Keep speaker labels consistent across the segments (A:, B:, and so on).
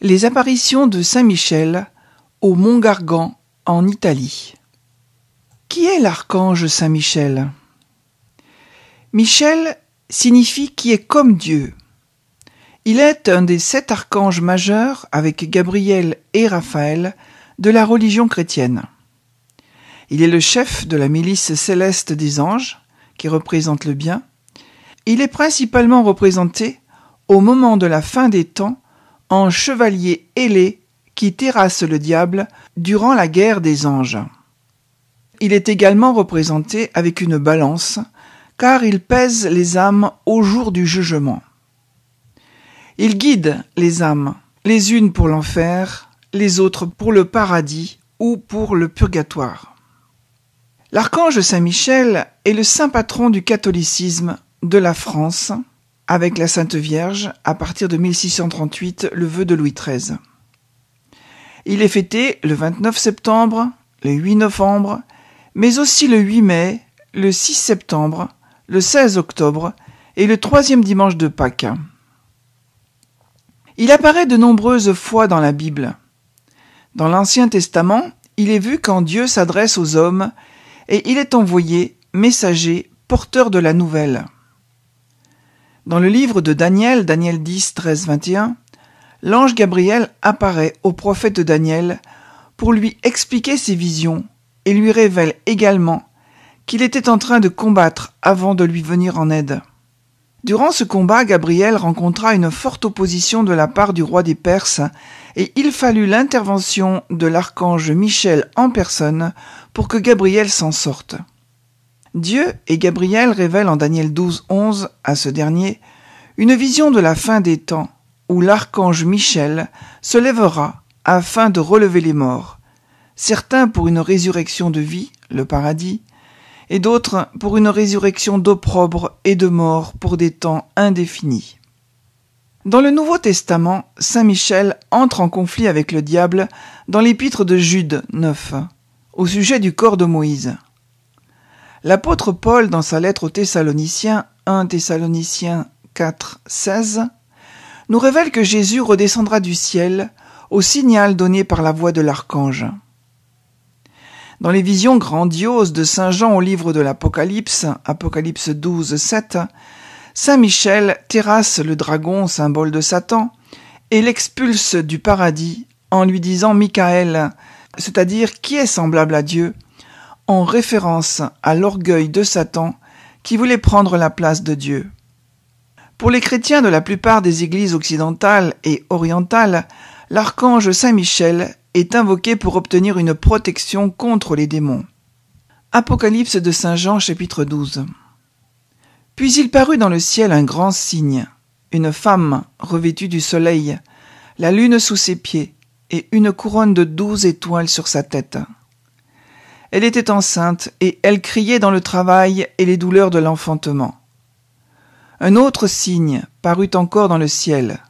A: Les apparitions de Saint Michel au Mont Gargan en Italie. Qui est l'archange Saint Michel Michel signifie qui est comme Dieu. Il est un des sept archanges majeurs avec Gabriel et Raphaël de la religion chrétienne. Il est le chef de la milice céleste des anges, qui représente le bien. Il est principalement représenté, au moment de la fin des temps, en chevalier ailé qui terrasse le diable durant la guerre des anges. Il est également représenté avec une balance, car il pèse les âmes au jour du jugement. Il guide les âmes, les unes pour l'enfer, les autres pour le paradis ou pour le purgatoire. L'archange Saint Michel est le saint patron du catholicisme, de la France, avec la Sainte Vierge, à partir de 1638, le vœu de Louis XIII. Il est fêté le 29 septembre, le 8 novembre, mais aussi le 8 mai, le 6 septembre, le 16 octobre et le troisième dimanche de Pâques. Il apparaît de nombreuses fois dans la Bible. Dans l'Ancien Testament, il est vu quand Dieu s'adresse aux hommes et il est envoyé, messager, porteur de la nouvelle. Dans le livre de Daniel, Daniel 10, 13, 21, l'ange Gabriel apparaît au prophète Daniel pour lui expliquer ses visions et lui révèle également qu'il était en train de combattre avant de lui venir en aide. Durant ce combat, Gabriel rencontra une forte opposition de la part du roi des Perses, et il fallut l'intervention de l'archange Michel en personne pour que Gabriel s'en sorte. Dieu et Gabriel révèlent en Daniel 12, 11 à ce dernier une vision de la fin des temps où l'archange Michel se lèvera afin de relever les morts, certains pour une résurrection de vie, le paradis, et d'autres pour une résurrection d'opprobre et de mort pour des temps indéfinis. Dans le Nouveau Testament, Saint Michel entre en conflit avec le diable dans l'épître de Jude 9, au sujet du corps de Moïse. L'apôtre Paul, dans sa lettre aux Thessaloniciens, 1 Thessaloniciens 4, 16, nous révèle que Jésus redescendra du ciel au signal donné par la voix de l'archange. Dans les visions grandioses de Saint Jean au livre de l'Apocalypse, Apocalypse 12, 7, Saint Michel terrasse le dragon, symbole de Satan, et l'expulse du paradis en lui disant Michael, c'est-à-dire qui est semblable à Dieu, en référence à l'orgueil de Satan qui voulait prendre la place de Dieu. Pour les chrétiens de la plupart des églises occidentales et orientales, l'archange Saint Michel est invoqué pour obtenir une protection contre les démons. Apocalypse de Saint Jean chapitre 12. Puis il parut dans le ciel un grand signe, une femme revêtue du soleil, la lune sous ses pieds, et une couronne de douze étoiles sur sa tête. Elle était enceinte et elle criait dans le travail et les douleurs de l'enfantement. Un autre signe parut encore dans le ciel.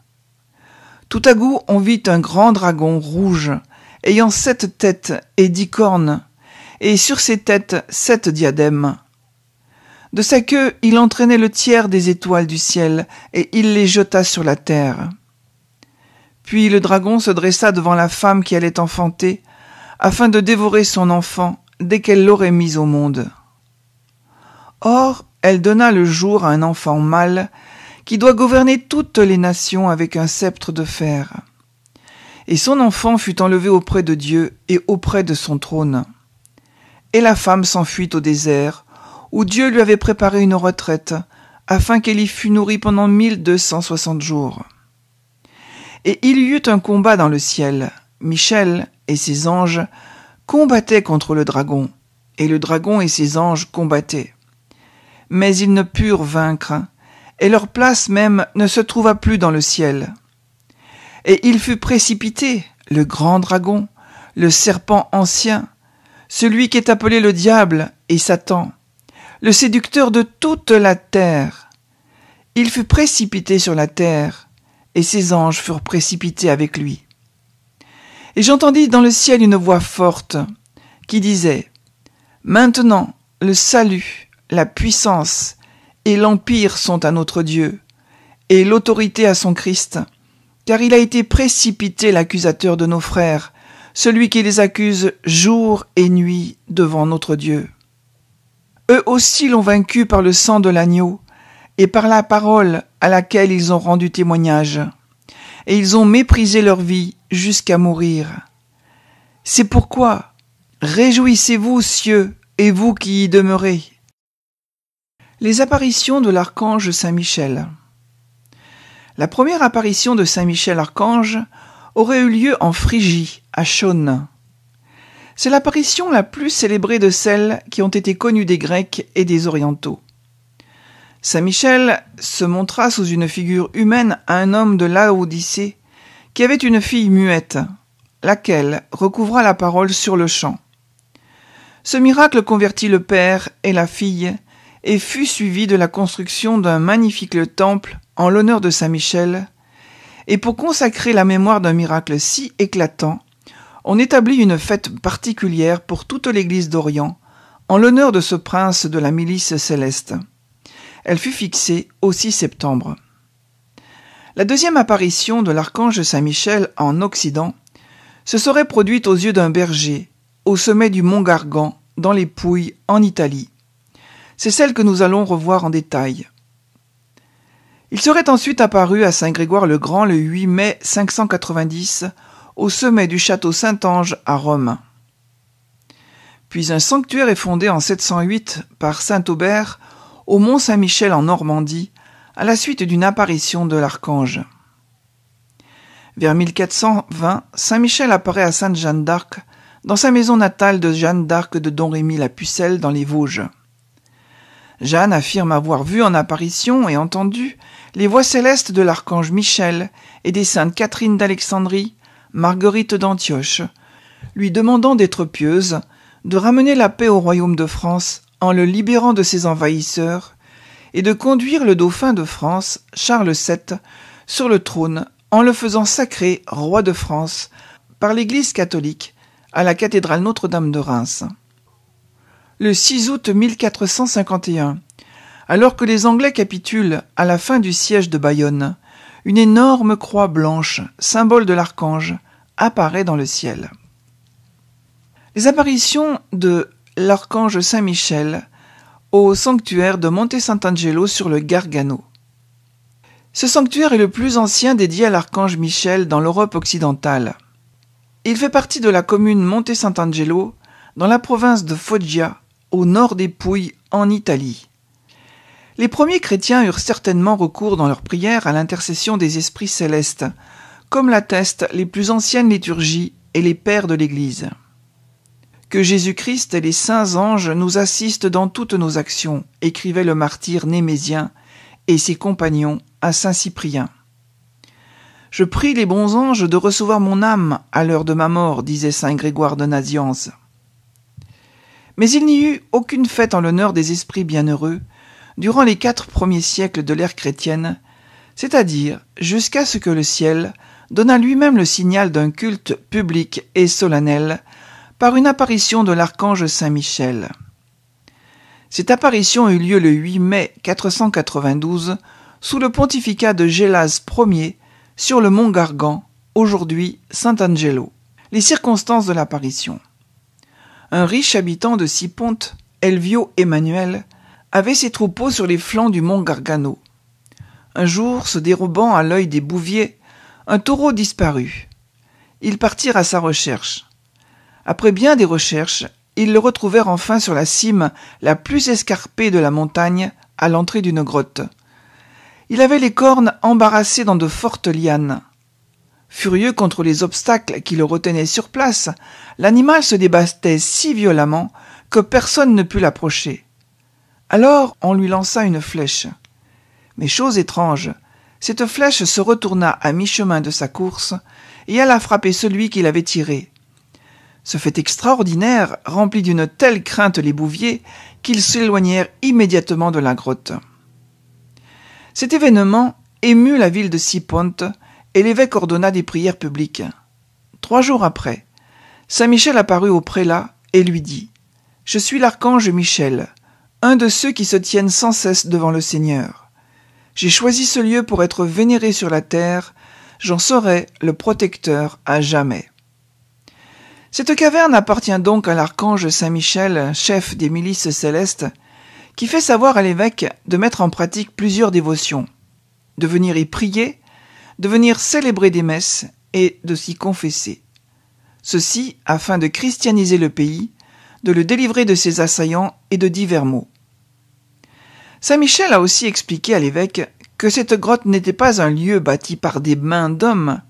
A: Tout à coup on vit un grand dragon rouge, ayant sept têtes et dix cornes, et sur ses têtes sept diadèmes. De sa queue il entraînait le tiers des étoiles du ciel, et il les jeta sur la terre. Puis le dragon se dressa devant la femme qui allait enfanter, afin de dévorer son enfant, dès qu'elle l'aurait mise au monde. Or, elle donna le jour à un enfant mâle qui doit gouverner toutes les nations avec un sceptre de fer. Et son enfant fut enlevé auprès de Dieu et auprès de son trône. Et la femme s'enfuit au désert, où Dieu lui avait préparé une retraite, afin qu'elle y fût nourrie pendant mille deux cent soixante jours. Et il y eut un combat dans le ciel. Michel et ses anges combattaient contre le dragon, et le dragon et ses anges combattaient. Mais ils ne purent vaincre, et leur place même ne se trouva plus dans le ciel. Et il fut précipité, le grand dragon, le serpent ancien, celui qui est appelé le diable et Satan, le séducteur de toute la terre. Il fut précipité sur la terre, et ses anges furent précipités avec lui. Et j'entendis dans le ciel une voix forte qui disait Maintenant le salut, la puissance et l'empire sont à notre Dieu, et l'autorité à son Christ, car il a été précipité l'accusateur de nos frères, celui qui les accuse jour et nuit devant notre Dieu. Eux aussi l'ont vaincu par le sang de l'agneau, et par la parole à laquelle ils ont rendu témoignage et ils ont méprisé leur vie jusqu'à mourir. C'est pourquoi réjouissez-vous, cieux, et vous qui y demeurez. Les apparitions de l'archange Saint Michel. La première apparition de Saint Michel Archange aurait eu lieu en Phrygie, à Chaune. C'est l'apparition la plus célébrée de celles qui ont été connues des Grecs et des Orientaux. Saint-Michel se montra sous une figure humaine à un homme de Laodicée, qui avait une fille muette, laquelle recouvra la parole sur le champ. Ce miracle convertit le père et la fille, et fut suivi de la construction d'un magnifique temple en l'honneur de Saint Michel, et pour consacrer la mémoire d'un miracle si éclatant, on établit une fête particulière pour toute l'Église d'Orient, en l'honneur de ce prince de la milice céleste. Elle fut fixée au 6 septembre. La deuxième apparition de l'archange Saint-Michel en Occident se serait produite aux yeux d'un berger, au sommet du mont Gargan, dans les Pouilles, en Italie. C'est celle que nous allons revoir en détail. Il serait ensuite apparu à Saint-Grégoire-le-Grand le 8 mai 590 au sommet du château Saint-Ange à Rome. Puis un sanctuaire est fondé en 708 par Saint Aubert au Mont Saint-Michel en Normandie, à la suite d'une apparition de l'archange. Vers 1420, Saint-Michel apparaît à Sainte-Jeanne d'Arc, dans sa maison natale de Jeanne d'Arc de Domrémy la Pucelle dans les Vosges. Jeanne affirme avoir vu en apparition et entendu les voix célestes de l'archange Michel et des saintes Catherine d'Alexandrie, Marguerite d'Antioche, lui demandant d'être pieuse, de ramener la paix au royaume de France en le libérant de ses envahisseurs, et de conduire le dauphin de France, Charles VII, sur le trône en le faisant sacré roi de France par l'Église catholique à la cathédrale Notre-Dame de Reims. Le 6 août 1451, alors que les Anglais capitulent à la fin du siège de Bayonne, une énorme croix blanche, symbole de l'archange, apparaît dans le ciel. Les apparitions de l'archange Saint Michel au sanctuaire de Monte Sant'Angelo sur le Gargano. Ce sanctuaire est le plus ancien dédié à l'archange Michel dans l'Europe occidentale. Il fait partie de la commune Monte Sant'Angelo dans la province de Foggia, au nord des Pouilles, en Italie. Les premiers chrétiens eurent certainement recours dans leurs prières à l'intercession des esprits célestes, comme l'attestent les plus anciennes liturgies et les pères de l'Église. Que Jésus-Christ et les saints anges nous assistent dans toutes nos actions, écrivait le martyr Némésien et ses compagnons à saint Cyprien. Je prie les bons anges de recevoir mon âme à l'heure de ma mort, disait saint Grégoire de Nazianze. Mais il n'y eut aucune fête en l'honneur des esprits bienheureux durant les quatre premiers siècles de l'ère chrétienne, c'est-à-dire jusqu'à ce que le ciel donna lui-même le signal d'un culte public et solennel par une apparition de l'archange Saint Michel. Cette apparition eut lieu le 8 mai 492 sous le pontificat de Gélase Ier sur le mont Gargan, aujourd'hui Saint-Angelo. Les circonstances de l'apparition. Un riche habitant de Siponte, Elvio Emmanuel, avait ses troupeaux sur les flancs du mont Gargano. Un jour, se dérobant à l'œil des bouviers, un taureau disparut. Ils partirent à sa recherche. Après bien des recherches, ils le retrouvèrent enfin sur la cime la plus escarpée de la montagne, à l'entrée d'une grotte. Il avait les cornes embarrassées dans de fortes lianes. Furieux contre les obstacles qui le retenaient sur place, l'animal se débattait si violemment que personne ne put l'approcher. Alors on lui lança une flèche. Mais chose étrange, cette flèche se retourna à mi-chemin de sa course et alla frapper celui qui l'avait tirée. Ce fait extraordinaire remplit d'une telle crainte les bouviers qu'ils s'éloignèrent immédiatement de la grotte. Cet événement émut la ville de Siponte et l'évêque ordonna des prières publiques. Trois jours après, Saint Michel apparut au prélat et lui dit Je suis l'archange Michel, un de ceux qui se tiennent sans cesse devant le Seigneur. J'ai choisi ce lieu pour être vénéré sur la terre, j'en serai le protecteur à jamais. Cette caverne appartient donc à l'archange Saint Michel, chef des milices célestes, qui fait savoir à l'évêque de mettre en pratique plusieurs dévotions, de venir y prier, de venir célébrer des messes et de s'y confesser. Ceci afin de christianiser le pays, de le délivrer de ses assaillants et de divers maux. Saint Michel a aussi expliqué à l'évêque que cette grotte n'était pas un lieu bâti par des mains d'hommes,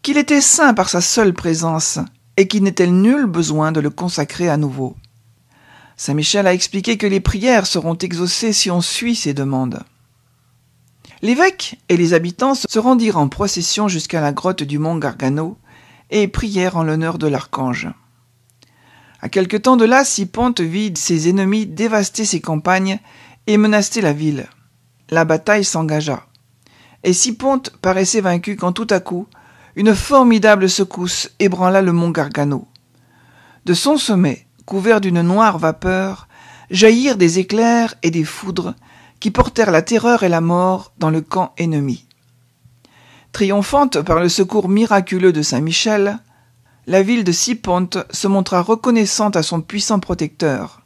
A: qu'il était saint par sa seule présence, et qu'il n'était nul besoin de le consacrer à nouveau. Saint Michel a expliqué que les prières seront exaucées si on suit ses demandes. L'évêque et les habitants se rendirent en procession jusqu'à la grotte du mont Gargano et prièrent en l'honneur de l'archange. À quelque temps de là, Siponte vit ses ennemis dévaster ses campagnes et menacer la ville. La bataille s'engagea. Et Siponte paraissait vaincu quand tout à coup une formidable secousse ébranla le mont Gargano. De son sommet, couvert d'une noire vapeur, jaillirent des éclairs et des foudres qui portèrent la terreur et la mort dans le camp ennemi. Triomphante par le secours miraculeux de Saint Michel, la ville de Siponte se montra reconnaissante à son puissant protecteur.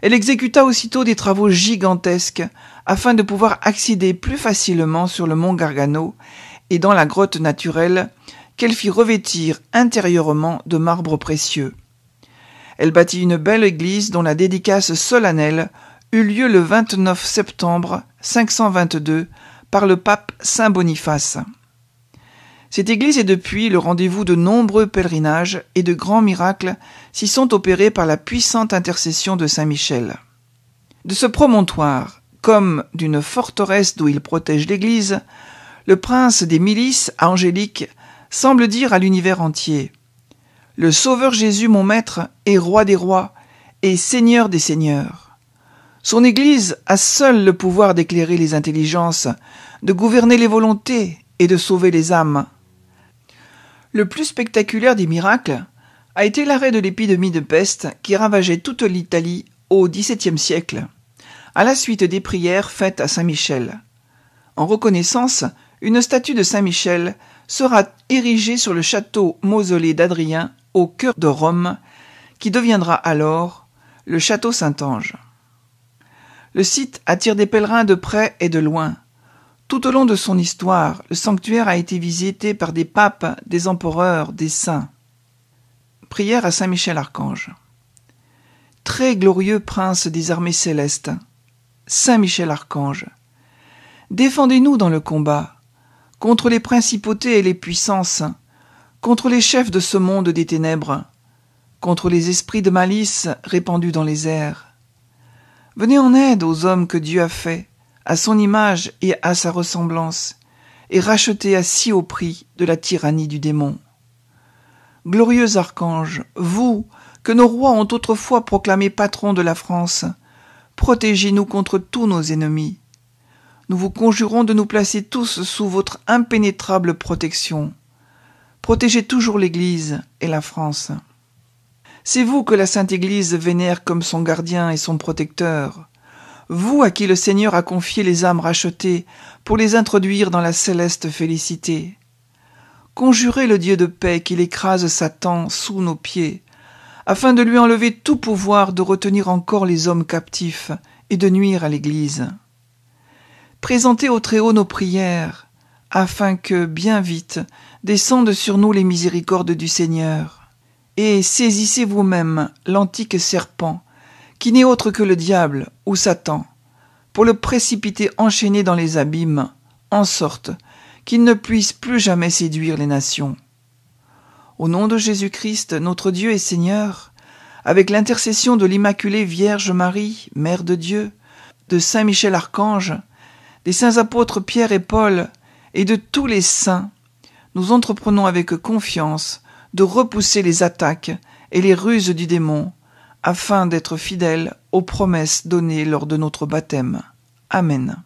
A: Elle exécuta aussitôt des travaux gigantesques afin de pouvoir accéder plus facilement sur le mont Gargano et dans la grotte naturelle, qu'elle fit revêtir intérieurement de marbre précieux. Elle bâtit une belle église dont la dédicace solennelle eut lieu le 29 septembre 522 par le pape Saint Boniface. Cette église est depuis le rendez-vous de nombreux pèlerinages et de grands miracles s'y sont opérés par la puissante intercession de Saint Michel. De ce promontoire, comme d'une forteresse d'où il protège l'église, le prince des milices angéliques semble dire à l'univers entier Le Sauveur Jésus, mon Maître, est roi des rois et seigneur des seigneurs. Son Église a seul le pouvoir d'éclairer les intelligences, de gouverner les volontés et de sauver les âmes. Le plus spectaculaire des miracles a été l'arrêt de l'épidémie de peste qui ravageait toute l'Italie au XVIIe siècle, à la suite des prières faites à Saint-Michel. En reconnaissance une statue de Saint Michel sera érigée sur le château mausolée d'Adrien au cœur de Rome, qui deviendra alors le château Saint-Ange. Le site attire des pèlerins de près et de loin. Tout au long de son histoire, le sanctuaire a été visité par des papes, des empereurs, des saints. Prière à Saint Michel Archange. Très glorieux prince des armées célestes, Saint Michel Archange, défendez-nous dans le combat, contre les principautés et les puissances, contre les chefs de ce monde des ténèbres, contre les esprits de malice répandus dans les airs. Venez en aide aux hommes que Dieu a faits, à son image et à sa ressemblance, et rachetez à si haut prix de la tyrannie du démon. Glorieux archange, vous, que nos rois ont autrefois proclamé patron de la France, protégez-nous contre tous nos ennemis, nous vous conjurons de nous placer tous sous votre impénétrable protection. Protégez toujours l'Église et la France. C'est vous que la Sainte Église vénère comme son gardien et son protecteur, vous à qui le Seigneur a confié les âmes rachetées pour les introduire dans la céleste félicité. Conjurez le Dieu de paix qu'il écrase Satan sous nos pieds, afin de lui enlever tout pouvoir de retenir encore les hommes captifs et de nuire à l'Église. Présentez au Très-Haut nos prières, afin que, bien vite, descendent sur nous les miséricordes du Seigneur. Et saisissez vous-même l'antique serpent, qui n'est autre que le diable ou Satan, pour le précipiter enchaîné dans les abîmes, en sorte qu'il ne puisse plus jamais séduire les nations. Au nom de Jésus-Christ, notre Dieu et Seigneur, avec l'intercession de l'Immaculée Vierge Marie, Mère de Dieu, de Saint Michel Archange, des saints apôtres Pierre et Paul, et de tous les saints, nous entreprenons avec confiance de repousser les attaques et les ruses du démon, afin d'être fidèles aux promesses données lors de notre baptême. Amen.